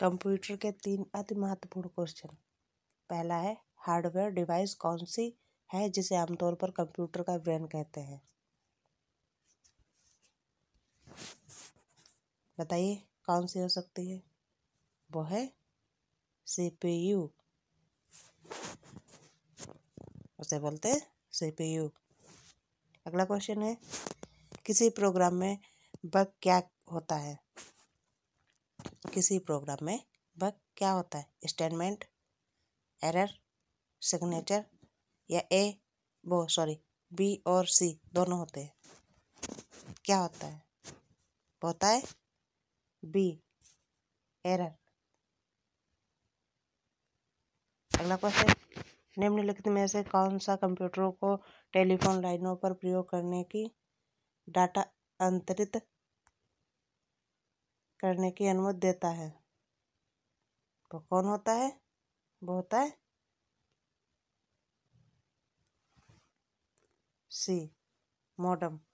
computer के तीन अति महत्वपूर्ण क्वेश्चन पहला है हार्डवेयर डिवाइस कौन सी है जिसे आमतौर पर कंप्यूटर का ब्रेन कहते हैं बताइए कौन सी हो सकती है वो है सीपीयू उसे बोलते हैं सीपीयू अगला क्वेश्चन है किसी प्रोग्राम में बग क्या होता है किसी प्रोग्राम में बग क्या होता है स्टेटमेंट एरर सिग्नेचर या ए वो सॉरी बी और सी दोनों होते हैं क्या होता है होता है बी एरर अगला क्वेश्चन निम्नलिखित में से कौन सा कंप्यूटरों को टेलीफोन लाइनों पर प्रयोग करने की डाटा अंतरित करने की अनुमति देता है वो तो कौन होता है वो होता है सी मॉडम